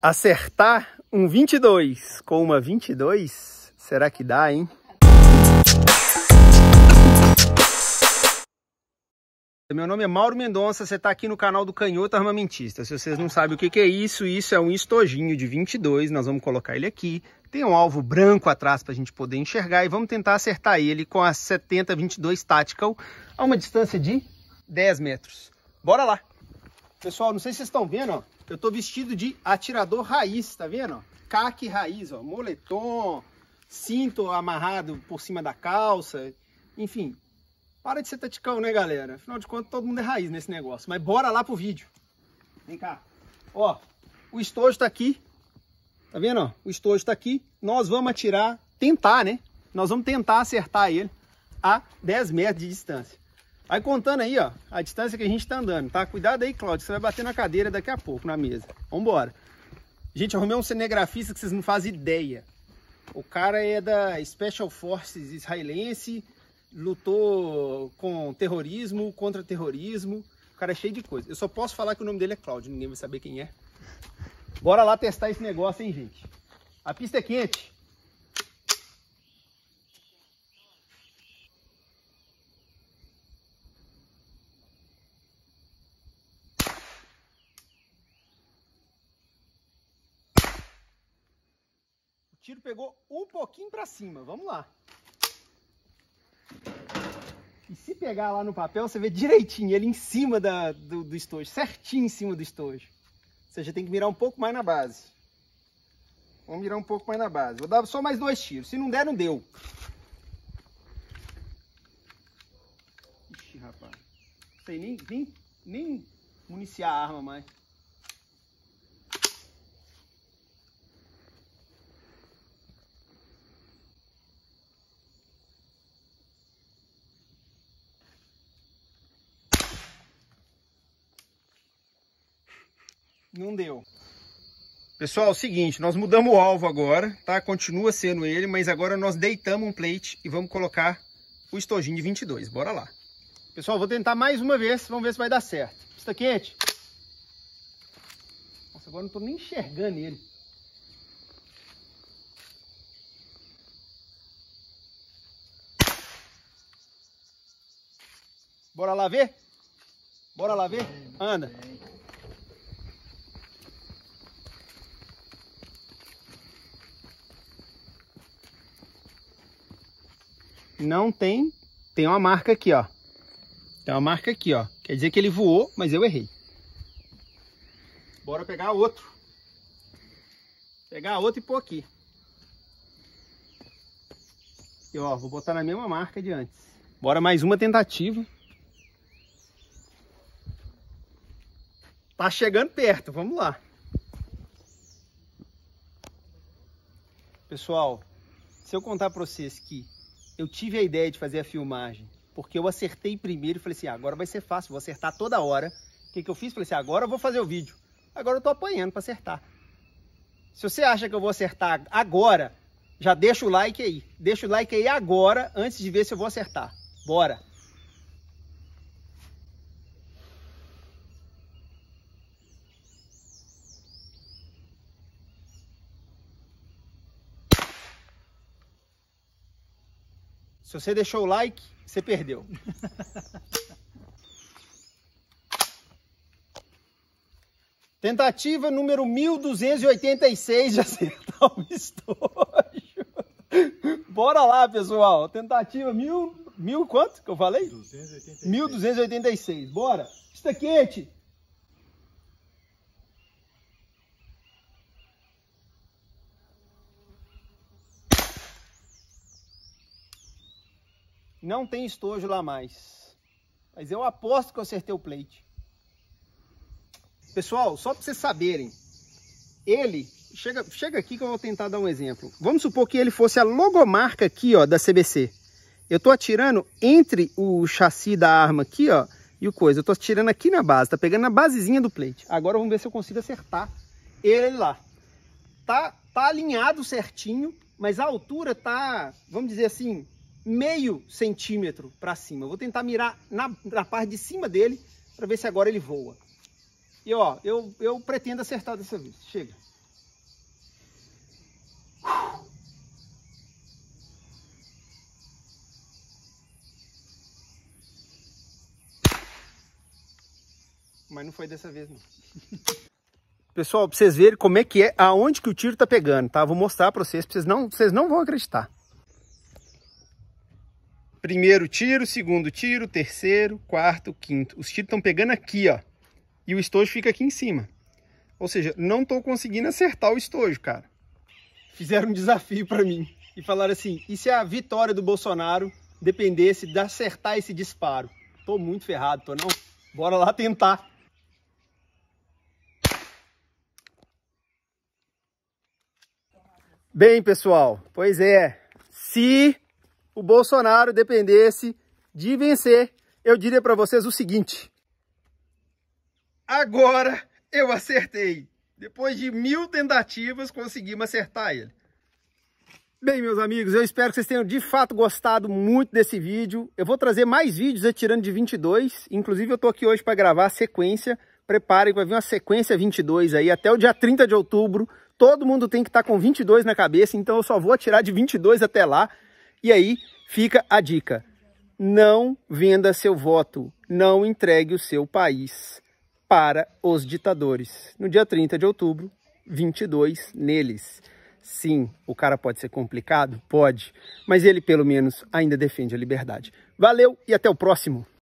Acertar um 22 com uma 22? Será que dá, hein? Meu nome é Mauro Mendonça, você está aqui no canal do Canhoto Armamentista. Se vocês não sabem o que, que é isso, isso é um estojinho de 22, nós vamos colocar ele aqui. Tem um alvo branco atrás para a gente poder enxergar e vamos tentar acertar ele com a 70-22 Tactical a uma distância de 10 metros. Bora lá! Pessoal, não sei se vocês estão vendo, ó. Eu tô vestido de atirador raiz, tá vendo? Caque raiz, ó, moletom, cinto amarrado por cima da calça, enfim. Para de ser taticão, né, galera? Afinal de contas, todo mundo é raiz nesse negócio. Mas bora lá pro vídeo. Vem cá. Ó, o estojo tá aqui. Tá vendo, ó? O estojo tá aqui. Nós vamos atirar, tentar, né? Nós vamos tentar acertar ele a 10 metros de distância. Aí contando aí, ó, a distância que a gente tá andando, tá? Cuidado aí, Cláudio, você vai bater na cadeira daqui a pouco, na mesa. Vambora. Gente, arrumei um cinegrafista que vocês não fazem ideia. O cara é da Special Forces israelense, lutou com terrorismo, contra terrorismo. O cara é cheio de coisa. Eu só posso falar que o nome dele é Cláudio, ninguém vai saber quem é. Bora lá testar esse negócio, hein, gente? A pista é quente. tiro pegou um pouquinho para cima. Vamos lá. E se pegar lá no papel, você vê direitinho ele em cima da, do, do estojo, certinho em cima do estojo. Você já tem que mirar um pouco mais na base. Vamos mirar um pouco mais na base. Vou dar só mais dois tiros. Se não der, não deu. Ixi, rapaz. Não sei nem, nem, nem municiar a arma mais. não deu. Pessoal, é o seguinte, nós mudamos o alvo agora, tá? Continua sendo ele, mas agora nós deitamos um plate e vamos colocar o estojinho de 22. Bora lá. Pessoal, vou tentar mais uma vez, vamos ver se vai dar certo. Está quente? Nossa, agora não estou nem enxergando ele. Bora lá ver? Bora lá ver? Anda. não tem... Tem uma marca aqui, ó. Tem uma marca aqui, ó. Quer dizer que ele voou, mas eu errei. Bora pegar outro. Pegar outro e pôr aqui. E ó, vou botar na mesma marca de antes. Bora mais uma tentativa. Tá chegando perto, vamos lá. Pessoal, se eu contar para vocês que eu tive a ideia de fazer a filmagem, porque eu acertei primeiro e falei assim, ah, agora vai ser fácil, vou acertar toda hora. O que, que eu fiz? Falei assim, agora eu vou fazer o vídeo. Agora eu tô apanhando para acertar. Se você acha que eu vou acertar agora, já deixa o like aí. Deixa o like aí agora, antes de ver se eu vou acertar. Bora! Se você deixou o like, você perdeu. Tentativa número 1286 de acertar o estojo. Bora lá, pessoal. Tentativa mil, mil quanto que eu falei? 286. 1286. Bora. Está quente. Não tem estojo lá mais. Mas eu aposto que eu acertei o plate. Pessoal, só para vocês saberem, ele chega, chega aqui que eu vou tentar dar um exemplo. Vamos supor que ele fosse a logomarca aqui, ó, da CBC. Eu tô atirando entre o chassi da arma aqui, ó, e o coisa. Eu tô atirando aqui na base, tá pegando na basezinha do plate. Agora vamos ver se eu consigo acertar ele lá. Tá, tá alinhado certinho, mas a altura tá, vamos dizer assim, meio centímetro para cima. Eu vou tentar mirar na, na parte de cima dele para ver se agora ele voa. E ó, eu, eu pretendo acertar dessa vez. Chega. Mas não foi dessa vez, não. Pessoal, para vocês verem como é que é, aonde que o tiro tá pegando, tá? Vou mostrar para vocês, pra vocês não, vocês não vão acreditar. Primeiro tiro, segundo tiro, terceiro, quarto, quinto. Os tiros estão pegando aqui, ó. E o estojo fica aqui em cima. Ou seja, não estou conseguindo acertar o estojo, cara. Fizeram um desafio para mim. E falaram assim, e se é a vitória do Bolsonaro dependesse de acertar esse disparo? Tô muito ferrado, tô não? Bora lá tentar. Bem, pessoal, pois é. Se o Bolsonaro dependesse de vencer, eu diria para vocês o seguinte. Agora eu acertei. Depois de mil tentativas, conseguimos acertar ele. Bem, meus amigos, eu espero que vocês tenham de fato gostado muito desse vídeo. Eu vou trazer mais vídeos atirando de 22. Inclusive, eu estou aqui hoje para gravar a sequência. Preparem que vai vir uma sequência 22 aí até o dia 30 de outubro. Todo mundo tem que estar tá com 22 na cabeça, então eu só vou atirar de 22 até lá. E aí fica a dica: não venda seu voto, não entregue o seu país para os ditadores. No dia 30 de outubro, 22 neles. Sim, o cara pode ser complicado? Pode, mas ele pelo menos ainda defende a liberdade. Valeu e até o próximo!